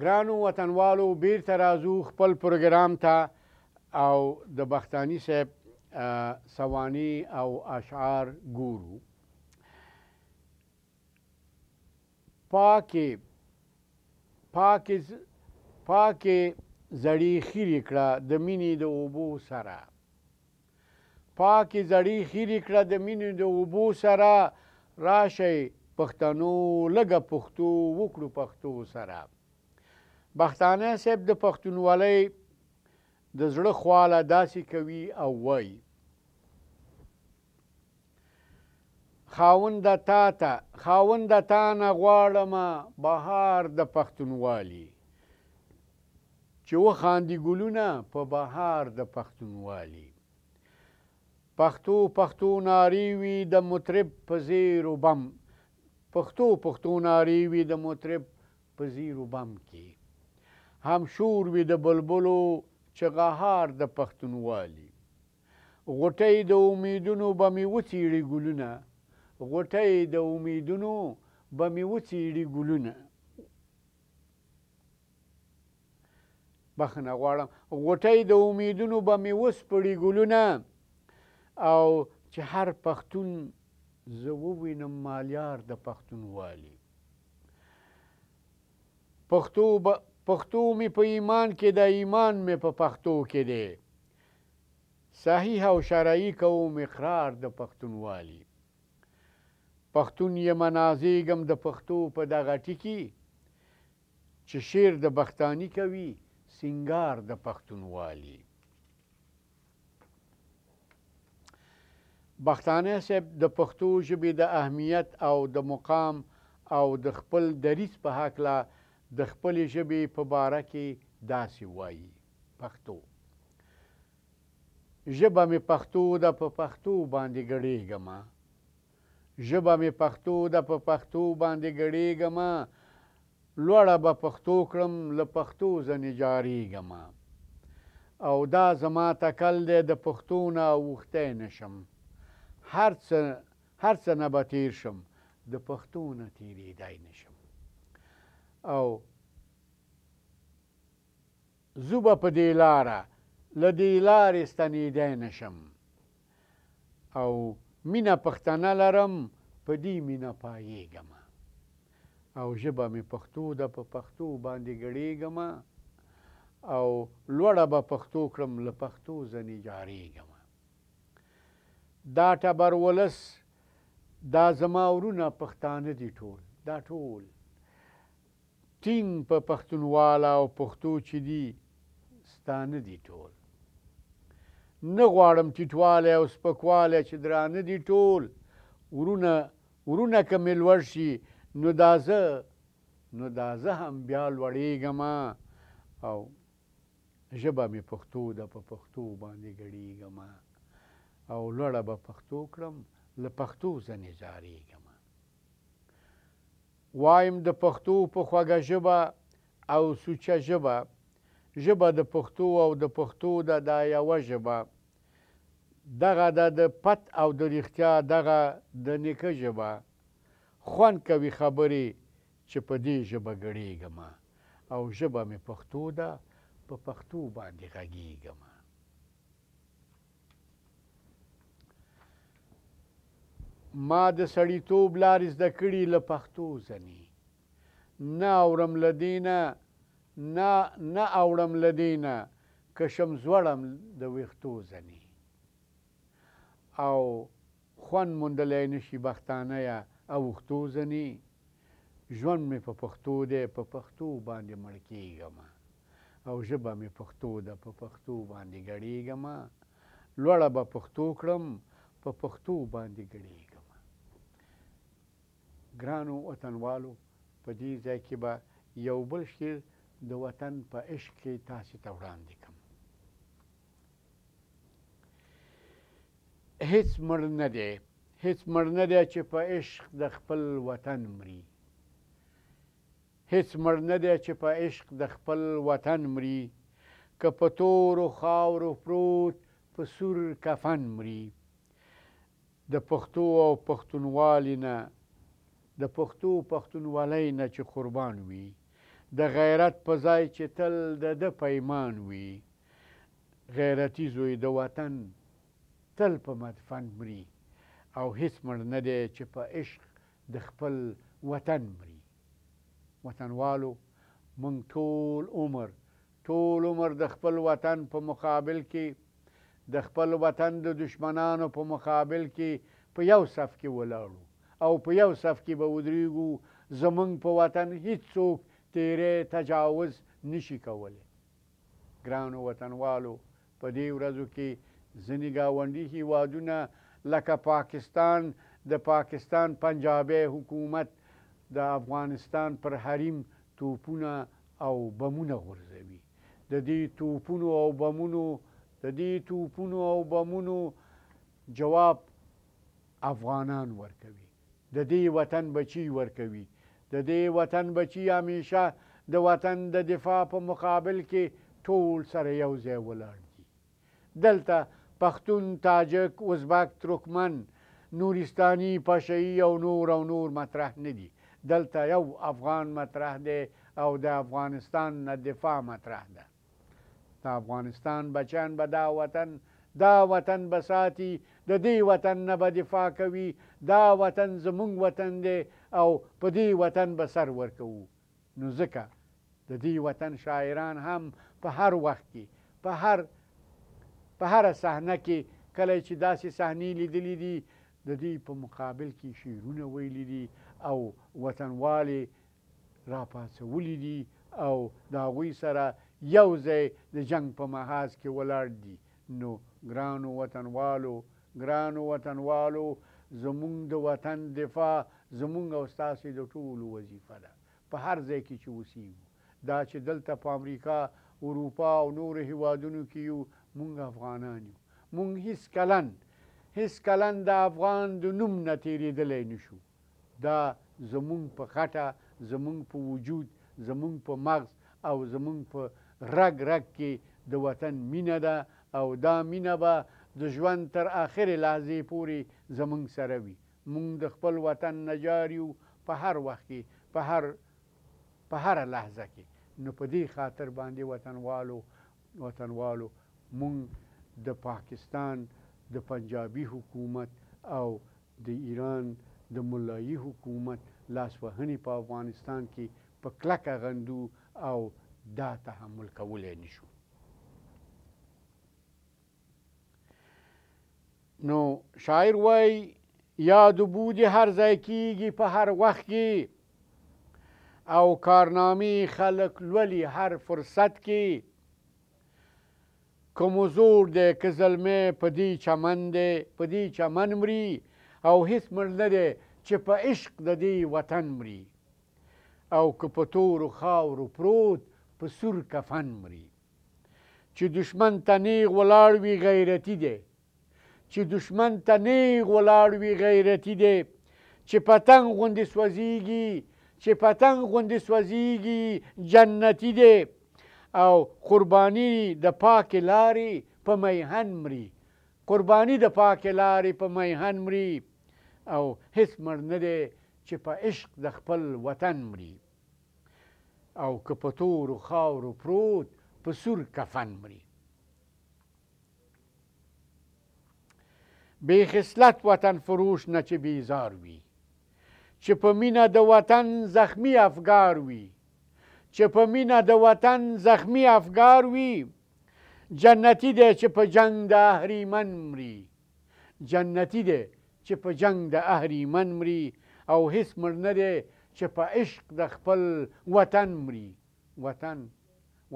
ګرانو وطنوالو بیرته راځو خپل پروګرام ته او د بختانی صاحب سوانی او اشعار ګورو پاکي پاکي پاکي زړی خيري کړه د مینې د اوبو سره پاکي زړی خيري کړه د مینې د اوبو سره راشي پښتنو لګه پښتو وکړو پښتو سره بختانه صاحب د پښتونولۍ د زړه خواله داسې کوي او وایي خاوند تا ته خاوند تا نه غواړم بهار د پښتونوالي چې و خاندي ګلونه په بهار د پښتونوالي پښتو پښتو ناری وي د مطرب په زیرو بم پښتو پښتو ناری وي د مطرب په زیرو بم کې هم شور وي د بلبلو چغهار د پښتونوالي غوټۍ د امیدونو به مې وڅېړي ګلونه غوټۍ د امیدونو به مې وڅېړي ګلونه بخنه غواړم غوټۍ د امیدونو به مې وسپړي ګلونه او چې هر پښتون زه ووینم مالیار د پښتونوالي پښتو به پښتو می په ایمان کې د ایمان می په پښتو کې دی صحیح او شرعي کوم اقرار د پښتونوالي پښتون یې منازیګم د پښتو په دغه ټکی چې شیر د بختانی کوي سنگار د پښتونوالي بختانه صاحب د پښتو ژبې د اهمیت او د مقام او د خپل دریس په حق لا د خپلې ژبې په باره کې داسې وایي پښتو ژبه مې پښتو ده په پښتو باندې ګړېږم ژبه مې پښتو ده په پښتو باندې ګړېږم لوړه به پښتو کړم له پښتو ځنې جاریږم او دا زما تکل دی د پښتو نه اوښتی نه شم هر څه نه به تیر شم د پښتو نه تیرېدی نه شم او زو به په دې لاره له دې لارې ستنېدی نشم او مینه پښتنه لرم په دې مینه پایېږم او ژبه مې پښتو ده په پښتو باندې ګړېږم او لوړه به پښتو کړم له پښتو ځنې جارېږم دا ټبر ولس دا زما ورونه پښتانه دي ټول دا ټول ټینګ په پښتونواله او پښتو چې دي ستانه دي ټول نه غواړم ټیټوالی او سپکوالی چې درانه دي ټول ورونه ورونه که مې لوړ شي نو دا زه نو دا زه هم بیا لوړېږم او ژبه مې پښتو ده په پښتو باندې ګړېږم او لوړه به پښتو کړم له پښتو ځنې جارېږم وایم د پښتو په خوږه ژبه او سوچه ژبه ژبه د پښتو او د پښتو د دا یوه ژبه دغه د د پت او د رښتیا دغه د نیکه ژبه خوند کوي خبرې چې په دې ژبه ګړېږم او ژبه مې پښتو ده په پښتو باندې غږېږم ما د سړیتوب لارې زده کړي له پښتو ځنې نه اورم له دې نه نه نه اوړم لدینه کشم زوړم د ویختو زنی او خوان مندلای نشي بختانه یا او وختو زنی ژوند مې په پښتو دی په پښتو باندې مړ کېږم او ژبه مې پښتو ده په پښتو باندې ګړېږم لوړه به پښتو کړم په پښتو باندې ګړېږم ګرانو وطنوالو په دې ځای کې به یو بل شعر د وطن په عشق کې تاسو ته وړاندې کوم هیڅ مړ نه دی هیڅ مړ نه دی چې په عشق د خپل وطن مري هیڅ مړ نه دی چې په عشق د خپل وطن مري که په تورو خاورو پروت په سور کفن مري د پښتو او پښتونوالي نه د پښتو پښتونوالۍ نه چې قربان وي د غیرت په ځای چې تل د د پیمان وي غیرتی زوی د وطن تل په مدفن مري او هیڅ مړ نه دی چې په عشق د خپل وطن مري وطنوالو موږ ټول عمر ټول عمر د خپل وطن په مقابل کې د خپل وطن د دشمنانو په مقابل کې په یو صف کې ولاړو او په یو صف کې به ودرېږو زمونږ په وطن هیڅ څوک تیرې تجاوز نشي کولی ګرانو وطنوالو په دې ورځو کې ځینې ګاونډي هیوادونه لکه پاکستان د پاکستان پنجابی حکومت د افغانستان پر حریم توپونه او بمونه غورځوي د دې توپونو او بمونو د دې توپونو او بمونو جواب افغانان ورکوي د دې وطن بچي ورکوي د دې وطن بچی همیشه د وطن د دفاع په مقابل کې ټول سره یو ځای ولاړ دي دلته پښتون تاجک ازبک ترکمن نورستاني پشعي او نور او نور مطرح نه دي دلته یو افغان مطرح دی او د افغانستان نه دفاع مطرح ده د افغانستان بچان به دا وطن دا وطن به ساتي د دې وطن نه به دفاع کوي دا وطن زمونږ وطن دی او په دې وطن به سر ورکوو نو ځکه د دې وطن شاعران هم په هر وخت کې په هر په هر صحنه کې کله چې داسې صحنې لیدلې دي د دې په مقابل کې شعرونه ویلي دي او وطنوالې راپاڅولي دي او د هغوی سره یو ځای د جنگ په محاذ کې ولاړ دي نو ګرانو وطنوالو ګرانو وطنوالو زمونږ د وطن دفاع زمونږ او ستاسې د ټولو وظیفه ده په هر ځای کې چې اوسیږو دا چې دلته په امریکا اروپا او نورو هیوادونو کې یو مونږ افغانان یو مونږ هیڅ کلن هیڅ کلن د افغان د نوم نه تېرېدلی نشو دا زمونږ په خټه زمونږ په وجود زمونږ په مغز او زمونږ په رګ رګ کې د وطن مینه ده او دا مینه به د ژوند تر آخرې لحظې پورې زمونږ سره وي مونږ د خپل وطن نه جار یو په هر وخت کې په هر په هر لحظه کې نو په دې خاطر باندې وطنوالو وطنوالو مونږ د پاکستان د پنجابي حکومت او د ایران د ملایي حکومت لاسوهنې په افغانستان کې په کلکه غندو او دا تحمل کولی نشو نو شاعر وایي یاد بود هر ځای کیږي په هر وخت کې او کارنامې خلک لولي هر فرصت کې که مزور دی که زلمې په دې چمن دی په دې چمن مري او هیڅ مړ نه دی چې په عشق د دې وطن مري او که په تورو خاورو پروت په سور کفن مري چې دشمن ته نیغ ولاړ وي غیرتي دی چې دشمن ته نیغ ولاړ وي غیرتي دی چې پتنګ غوندې سوځېږي چې پتنګ غوندې سوځېږي جنتي دی او قرباني د پاکې لارې په میهن مري قرباني د پاکې لارې په میهن مري او هیڅ مړ نه دی چې په عشق د خپل وطن مري او که په تورو خاورو پروت په سور کفن مري بی خصلت وطن فروش نه چې بیزار وي چې په مینه د وطن زخمی افګار وي چې په مینه د وطن زخمی افګار وي جنتی دی چې په جنگ د اهریمن مري جنتی دی چې په جنگ د اهریمن مري او هیڅ مړ نه دی چې په عشق د خپل وطن مري وطن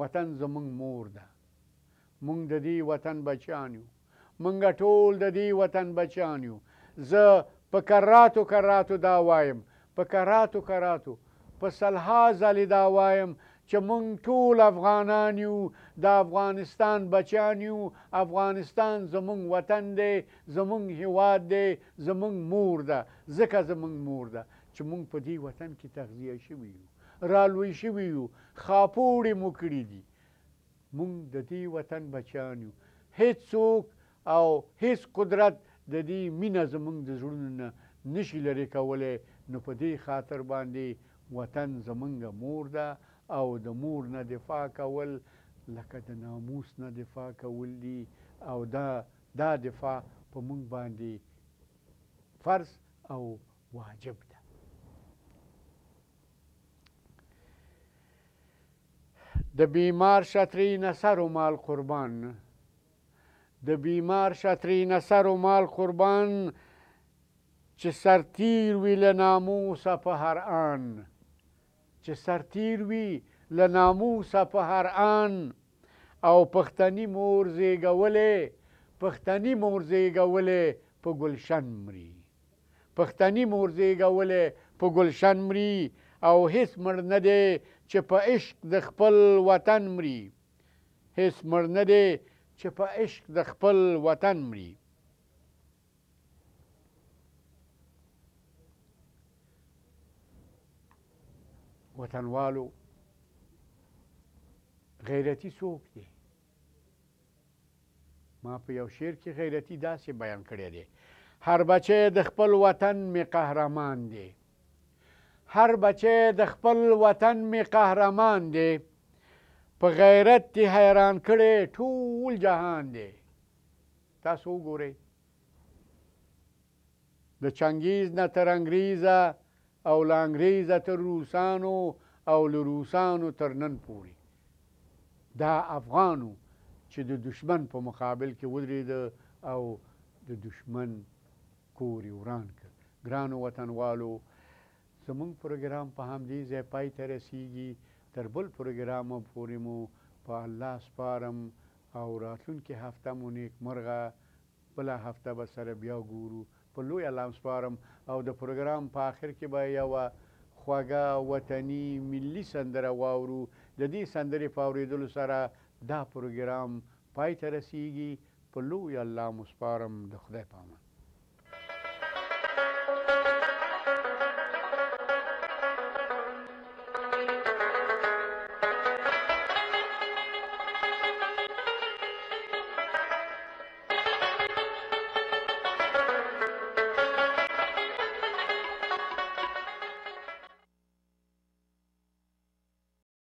وطن زمونږ مور ده مونږ د دې وطن بچیان یو مونږ ټول د دې وطن بچیان یو زه په کراتو کراتو دا وایم په کراتو کراتو په سلها ځلې دا وایم چې مونږ ټول افغانان یو د افغانستان بچیان یو افغانستان زمونږ وطن دی زمونږ هیواد دی زمونږ مور ده ځکه زمونږ مور ده چې مونږ په دې وطن کې تغذیه شوي یو رالوی شوي یو خاپوړې مو کړي دي مونږ د دې وطن بچیان یو هیڅوک او هیڅ قدرت د دې مینه زموږ د زړونو نه نشي لرې کولی نو په دې خاطر باندې وطن زموږ مور ده او د مور نه دفاع کول لکه د ناموس نه دفاع کول دي او دا دا دفاع په موږ باندې فرض او واجب ده د بیمار شطری نصر و مال قربان د بیمار شترین سر و مال قربان چې سرتیر وی له ناموسه په هر آن چې سرتیر وی له ناموسه په هر آن او پښتني مور زیږولې پښتني مور زیږولې په ګلشن مري پښتني مور زیږولې په ګلشن مري او هیڅ مړ نه دی چې په عشق د خپل وطن مري هیڅ مړ نه دی چې په عشق د خپل وطن مري وطنوالو غیرتی څوک دی ما په یو شعر کې غیرتی داسې بیان کړی دی هر بچی د خپل وطن می قهرمان دی هر بچی د خپل وطن می قهرمان دی په غیرت دی حیران کړي ټول جهان دی تاسو وګورئ د چنګیز نه تر انګریزه او له انګریزه تر روسانو او له روسانو تر نن پورې دا افغانو چې د دشمن په مقابل کې ودرېده او د دشمن کور وران کړ ګرانو وطنوالو زمونږ پروګرام په همدې ځای پای ته رسیږي تر بل پروګرامو پورې مو په الله سپارم او راتلونکي هفته مو نیک مرغه بله هفته به سره بیا ګورو په لوی الله سپارم او د پروګرام په آخر کې به یوه خوږه وطني ملي سندره واورو د دې سندرې په اورېدلو سره دا پروګرام پای ته رسیږي په لوی الله مسپارم د خدای په امان